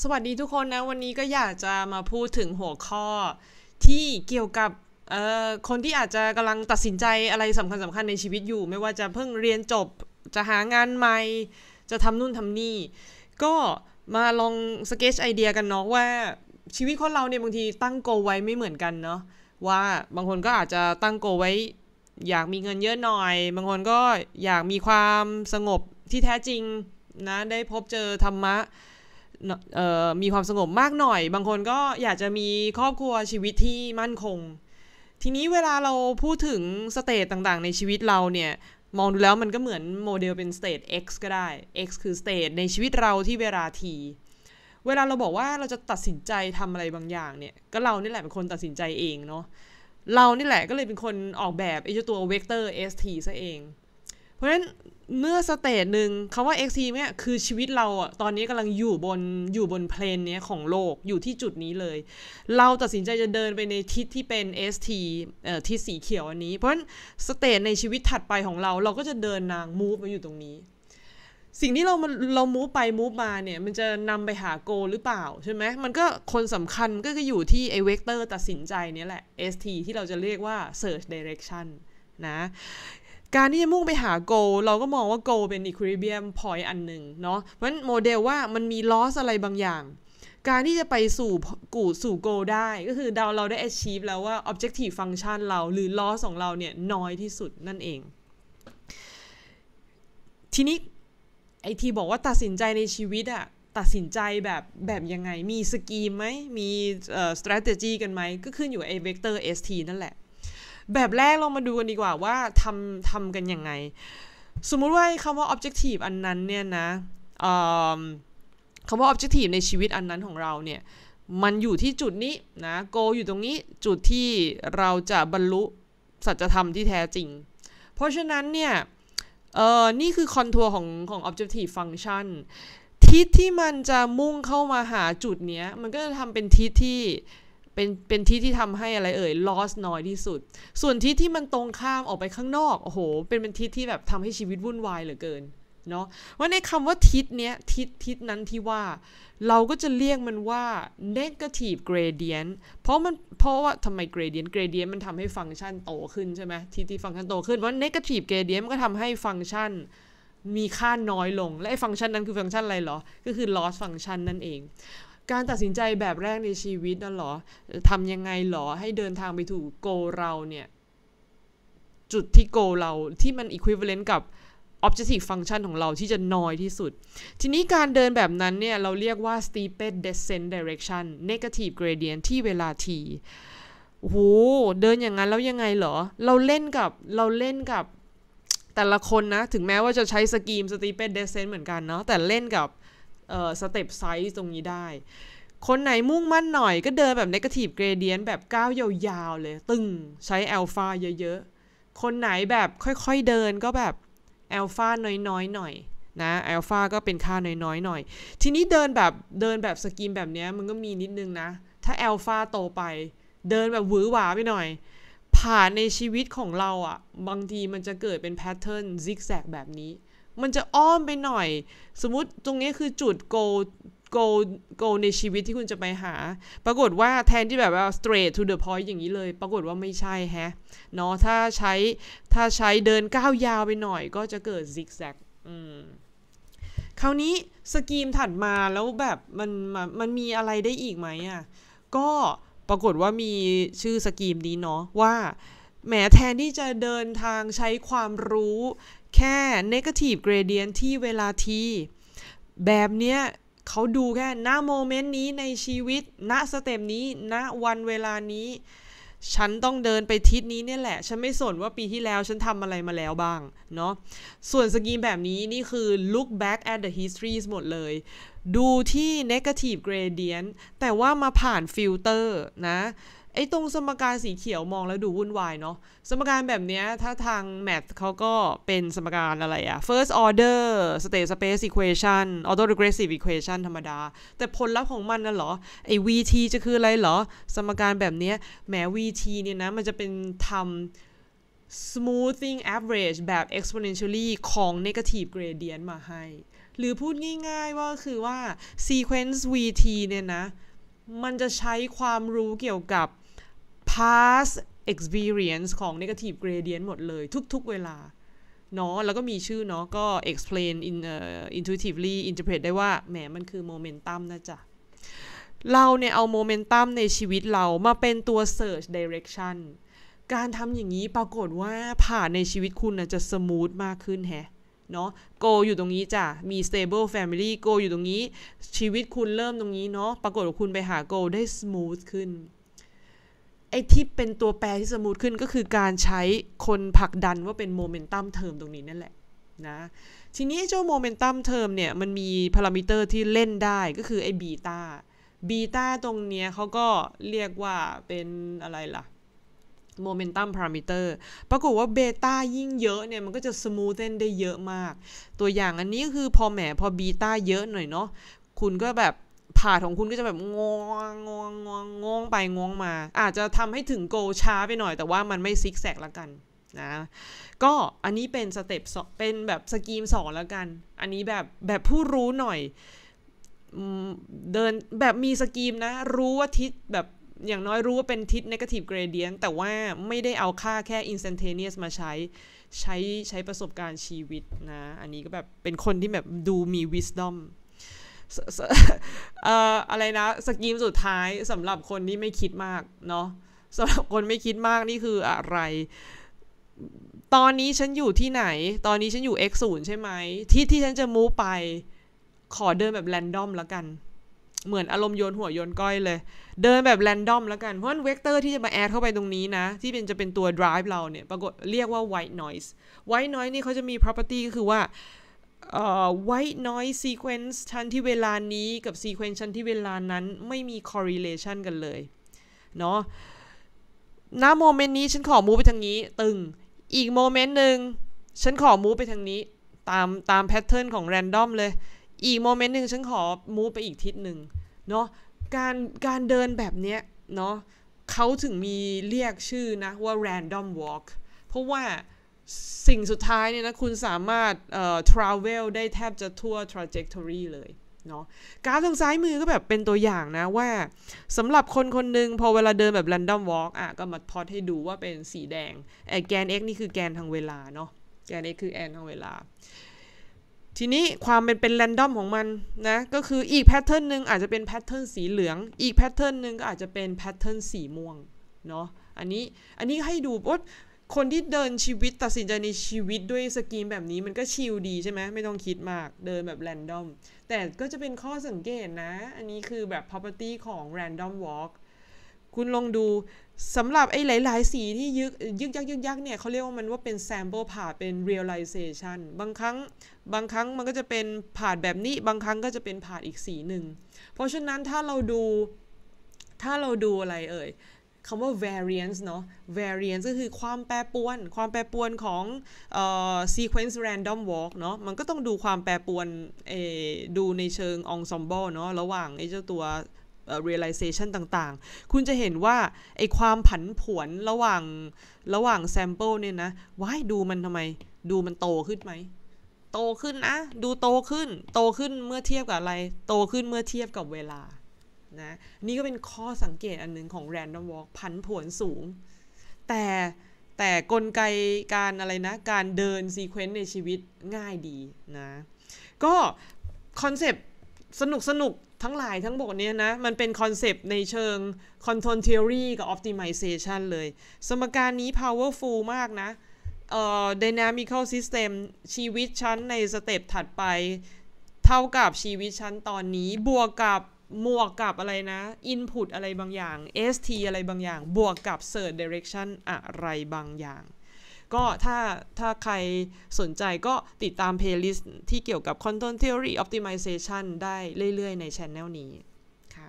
สวัสดีทุกคนนะวันนี้ก็อยากจะมาพูดถึงหัวข้อ ที่เกี่ยวกับคนที่อาจจะกำลังตัดสินใจอะไรสำคัญสำคัญในชีวิตอยู่ ไม่ว่าจะเพิ่งเรียนจบ จะหางานใหม่จะทำนู่นทำนี่ ก็มาลองสเกจไอเดียกันเนาะว่าชีวิตคนเราเนี่ยบางทีตั้งโกไว้ไม่เหมือนกันเนาะว่าบางคนก็อาจจะตั้งโกไว้ อยากมีเงินเยอะหน่อย บางคนก็อยากมีความสงบที่แท้จริงนะได้พบเจอธรรมะมีความสงบมากหน่อย บางคนก็อยากจะมีครอบครัวชีวิตที่มั่นคง ทีนี้เวลาเราพูดถึงสเตตต่างๆในชีวิตเราเนี่ยมองดูแล้วมันก็เหมือนโมเดลเป็นสเตต X ก็ได้ X คือสเตตในชีวิตเราที่เวลาทีเวลาเราบอกว่าเราจะตัดสินใจทำอะไรบางอย่างเนี่ยก็เรานี่แหละเป็นคนตัดสินใจเองเนาะเรานี่แหละก็เลยเป็นคนออกแบบไอ้ตัวเวกเตอร์ ST ซะเอง เพราะฉะนั้นเมื่อสเตจหนึ่งคำว่า XT เนี่ยคือชีวิตเราอะตอนนี้กำลังอยู่บนอยู่บนเพลนเนี้ยของโลกอยู่ที่จุดนี้เลยเราตัดสินใจจะเดินไปในทิศที่เป็น ST เอ่อทิศสีเขียวอันนี้ เพราะฉะนั้นสเตจในชีวิตถัดไปของเราเราก็จะเดินนางมูฟมาอยู่ตรงนี้ สิ่งที่เราเรามูฟไปมูฟมาเนี่ยมันจะนำไปหาโกหรือเปล่าใช่ไหมมันก็คนสำคัญก็คืออยู่ที่ไอเวกเตอร์ตัดสินใจเนี้ยแหละ ST ที่เราจะเรียกว่า Search Direction นะการที่จะมุ่งไปหา goal เราก็มองว่า goal เป็น equilibrium point อันหนึ่งเนาะ เพราะฉะนั้นโมเดลว่ามันมี loss อะไรบางอย่าง การที่จะไปสู่กูสู่โกได้ก็คือดาวเราได้ achieve แล้วว่า objective function เราหรือ loss ของเราเนี่ย น้อยที่สุดนั่นเอง ทีนี้ไอทีบอกว่าตัดสินใจในชีวิตอะตัดสินใจแบบ แบบยังไง มีสกีมไหม มี strategy กันไหมก็ขึ้นอยู่ไอเวกเตอร์ st นั่นแหละแบบแรกลองมาดูกันดีกว่าว่าทำทำกันยังไง สมมุติว่าคำว่า objective อันนั้นเนี่ยนะคำว่า objective ในชีวิตอันนั้นของเราเนี่ยมันอยู่ที่จุดนี้นะ goal อยู่ตรงนี้จุดที่เราจะบรรลุสัจธรรมที่แท้จริง เพราะฉะนั้นเนี่ยเออนี่คือคอนทัวร์ของของ objective function ทิศที่มันจะมุ่งเข้ามาหาจุดเนี้ยมันก็จะทำเป็นทิศที่เป็นเป็นที่ที่ทำให้อะไรเอ่ย loss น้อยที่สุด ส่วนที่ที่มันตรงข้ามออกไปข้างนอกโอ้โหเป็นเป็นทิศที่แบบทำให้ชีวิตวุ่นวายเหลือเกินเนาะว่าในคำว่าทิศเนี้ยทิศทิศนั้นที่ว่า เราก็จะเรียกมันว่า negative gradient เพราะมันเพราะว่าทำไม gradient gradient มันทำให้ฟังก์ชันโตขึ้นใช่ไหมทิศที่ฟังก์ชันโตขึ้นว่า negative gradient มันก็ทำให้ฟังก์ชันมีค่าน้อยลง และไอ้ฟังก์ชันนั้นคือฟังก์ชันอะไรหรอ ก็คือ loss function นั่นเองการตัดสินใจแบบแรกในชีวิตนั่นหรอทำยังไงหรอ ให้เดินทางไปถูกโกเราเนี่ย จุดที่โกเรา ที่มัน equivalent กับ objective function ของเราที่จะน้อยที่สุด ทีนี้การเดินแบบนั้นเนี่ย เราเรียกว่า steepest descent direction negative gradient ที่เวลา t โอ้โหเดินอย่างนั้น แล้วยังไงเหรอ เราเล่นกับ เราเล่นกับแต่ละคนนะ ถึงแม้ว่าจะใช้สกีมสตีเปดเด c เซนเหมือนกันเนาะ แต่เล่นกับเอ่อสเต็ปไซส์ตรงนี้ได้ คนไหนมุ่งมั่นหน่อยก็เดินแบบเนกาทีฟเกรเดียนแบบก้าวยาว ๆ เลย ตึงใช้แอลฟาเยอะ ๆ คนไหนแบบค่อยๆเดินก็แบบแอลฟาน้อยๆ หน่อยนะแอลฟาก็เป็นค่าน้อยๆหน่อยทีนี้เดินแบบเดินแบบสกีมแบบนี้มันก็มีนิดนึงนะ ถ้าแอลฟาโตไปเดินแบบหวือหวาไปหน่อย ผ่านในชีวิตของเราอะ่ะ บางทีมันจะเกิดเป็นแพทเทิร์นซิกแซกแบบนี้มันจะอ้อมไปหน่อย สมมติตรงนี้คือจุด โกโกโกในชีวิตที่คุณจะไปหาปรากฏว่าแทนที่แบบว่า straight to the point อย่างนี้เลย ปรากฏว่าไม่ใช่แฮะ เนาะถ้าใช้ถ้าใช้เดินก้าวยาวไปหน่อย ก็จะเกิด zigzag อืมคราวนี้ สกีมถัดมาแล้วแบบ มันมันมีอะไรได้อีกไหมอะ่ะก็ปรากฏว่ามีชื่อสกีมนี้เนาะว่าแหมแทนที่จะเดินทางใช้ความรู้แค่ negative gradient ที่เวลาทีแบบเนี้ยเขาดูแค่ณโมเมนต์นี้ในชีวิต ณสเต็มนี้ ณวันเวลานี้ ฉันต้องเดินไปทิศนี้เนี่ยแหละ ฉันไม่สนว่าปีที่แล้วฉันทำอะไรมาแล้วบ้างเนาะส่วนสกีมแบบนี้นี่คือ look back at the histories หมดเลย ดูที่ negative gradient แต่ว่ามาผ่านฟิลเตอร์นะไอ้ตรงสมการสีเขียวมองแล้วดูวุ่นวายเนาะสมการแบบนี้ถ้าทางแมทเขาก็เป็นสมการอะไรอะ first order state space equation auto regressive equation ธรรมดา แต่ผลลัพธ์ของมันน่ะเหรอ ไอ้ vt จะคืออะไรเหรอสมการแบบนี้แหม vt เนี่ยนะมันจะเป็นทำ smoothing average แบบ exponentially ของ negative gradient มาให้ หรือพูดง่าย ๆ ว่าคือว่า sequence vt เนี่ยนะมันจะใช้ความรู้เกี่ยวกับ past experience ของ negative gradient หมดเลย ทุก ๆ เวลาเนาะ แล้วก็มีชื่อเนาะก็ explain in uh, intuitively interpret ได้ว่าแหมมันคือโมเมนตัมนะจ๊ะเราเนี่ย เอาโมเมนตัมในชีวิตเรา มาเป็นตัว search direction การทำอย่างนี้ปรากฏว่าผ่านในชีวิตคุณนะจะสมูทมากขึ้นแฮะเนาะโกอยู่ตรงนี้จ้ะ มี stable family โกอยู่ตรงนี้ ชีวิตคุณเริ่มตรงนี้เนาะ ปรากฏว่าคุณไปหาโกได้ smooth ขึ้นไอ้ที่เป็นตัวแปรที่สมูทขึ้นก็คือการใช้คนผลักดันว่าเป็นโมเมนตัมเทอมตรงนี้นั่นแหละนะทีนี้เจ้าโมเมนตัมเทอมเนี่ยมันมีพารามิเตอร์ที่เล่นได้ก็คือ ไอ้บีตาบีตาตรงเนี้ยเขาก็เรียกว่าเป็นอะไรล่ะโมเมนตัมพารามิเตอร์ปรากฏว่าเบต้ายิ่งเยอะเนี่ยมันก็จะสมูทเทนได้เยอะมาก ตัวอย่างอันนี้ก็คือพอแหมพอบีต้าเยอะหน่อยเนาะคุณก็แบบผาดของคุณก็จะแบบงง งง งง งงไปงงมา อาจจะทำให้ถึงโกช้าไปหน่อย แต่ว่ามันไม่ซิกแซกละกันนะ ก็อันนี้เป็นสเต็ปเป็นแบบสกีมสองแล้วกัน อันนี้แบบแบบผู้รู้หน่อย เดิน แบบมีสกีมนะ รู้ว่าทิศแบบ อย่างน้อยรู้ว่าเป็นทิศ negative gradient แต่ว่าไม่ได้เอาค่าแค่ instantaneous มาใช้ใช้ใช้ประสบการณ์ชีวิตนะ อันนี้ก็แบบเป็นคนที่แบบดูมี wisdom อะไรนะสกีมสุดท้ายสำหรับคนที่ไม่คิดมากเนาะสำหรับคนไม่คิดมากนี่คืออะไร ตอนนี้ฉันอยู่ที่ไหน ตอนนี้ฉันอยู่ X0 ใช่ไหมที่ที่ฉันจะมูฟไปขอเดินแบบแรนดอมแล้วกัน เหมือนอารมณ์โยนหัวโยนก้อยเลย เดินแบบแรนดอมแล้วกัน เพราะเวกเตอร์ที่จะมาแอดเข้าไปตรงนี้นะ ที่เป็นจะเป็นตัว drive เราเนี่ยปรากฏเรียกว่า white noise white noise นี่เขาจะมี property ก็คือว่าไว t e noise sequence ชั้นที่เวลานี้กับ sequence ชั้นที่เวลานั้นไม่มี correlation กันเลยเนาะณโมเมนต์นี้ฉันขอมูไปทางนี้ ตึง อีกโมเมนต์หนึ่งฉันขอมูไปทางนี้ ตามตามแพทเทิร์นของแรนดอมเลย อีกโมเมนต์หนึ่งฉันขอมูไปอีกทิศหนึ่งเนาะ การการเดินแบบเนี้ยเนาะเขาถึงมีเรียกชื่อนะว่า random walk เพราะว่าสิ่งสุดท้ายเนี่ยนะ คุณสามารถเอ่อ travel ได้แทบจะทั่ว trajectory เลยเนาะกราฟทางซ้ายมือก็แบบเป็นตัวอย่างนะ ว่าสำหรับคนคนหนึ่งพอเวลาเดินแบบ random walk อ่ะก็มาพอให้ดูว่าเป็นสีแดงอแกน x นี่คือแกนทางเวลา เนาะแกน x คือแกนทางเวลา ทีนี้ความเป็นเป็น random ของมันนะก็คืออีกแพทเทิร์นหนึ่งอาจจะเป็นแพทเทิร์นสีเหลือง อีกแพทเทิร์นหนึ่งก็อาจจะเป็นแพทเทิร์นสีม่วงเนาะอันนี้อันนี้ให้ดูว่าคนที่เดินชีวิตตัดสินใจในชีวิตด้วยสกีมแบบนี้มันก็ชิลดีใช่ไหมไม่ต้องคิดมากเดินแบบแรนดอมแต่ก็จะเป็นข้อสังเกตนะ อันนี้คือแบบ property ของ random walk คุณลองดูสำหรับไอ้หลาย ๆ สีที่ยึกยึกยักยึกยักเนี่ยเขาเรียกว่ามันว่าเป็น sample ผ่าเป็น realization บางครั้งบางครั้งมันก็จะเป็นผ่าแบบนี้ บางครั้งก็จะเป็นผ่าอีกสีหนึ่งเพราะฉะนั้นถ้าเราดูถ้าเราดูอะไรเอ่ยคำว่า variance เนาะ variance ก็คือความแปรปรวน ความแปรปรวนของเอ่อ sequence random walk เนาะมันก็ต้องดูความแปรปรวนเอดูในเชิง ensemble เนาะระหว่าง ไอ้เจ้าตัว realization ต่างๆ คุณจะเห็นว่าไอ้ความผันผวน ระหว่างระหว่าง sample เนี่ยนะว้ายดูมันทำไม ดูมันโตขึ้นไหมโตขึ้นนะดูโตขึ้น โตขึ้นเมื่อเทียบกับอะไร โตขึ้นเมื่อเทียบกับเวลานะนี่ก็เป็นข้อสังเกตอันหนึ่งของ Random Walk พันผวนสูง แต่แต่กลไกการอะไรนะ การเดินซีเควนต์ในชีวิตง่ายดีนะก็คอนเซปต์สนุกสนุกทั้งหลายทั้งหมดเนี่ยนะ มันเป็นคอนเซปต์ในเชิงคอนโทรลเทอรีกับออฟติมิเซชันเลย สมการนี้ powerful มากนะเอ่อ Dynamical System ชีวิตชั้นในสเต็ปถัดไป เท่ากับชีวิตชั้นตอนนี้บวกกับหมวกกับอะไรนะ Input อะไรบางอย่าง ST อะไรบางอย่าง บวกกับ Search Direction อะไรบางอย่าง ก็ถ้าถ้าใครสนใจก็ติดตาม playlist ที่เกี่ยวกับ Content Theory Optimization ได้เรื่อยๆใน Channel นี้ค่ะ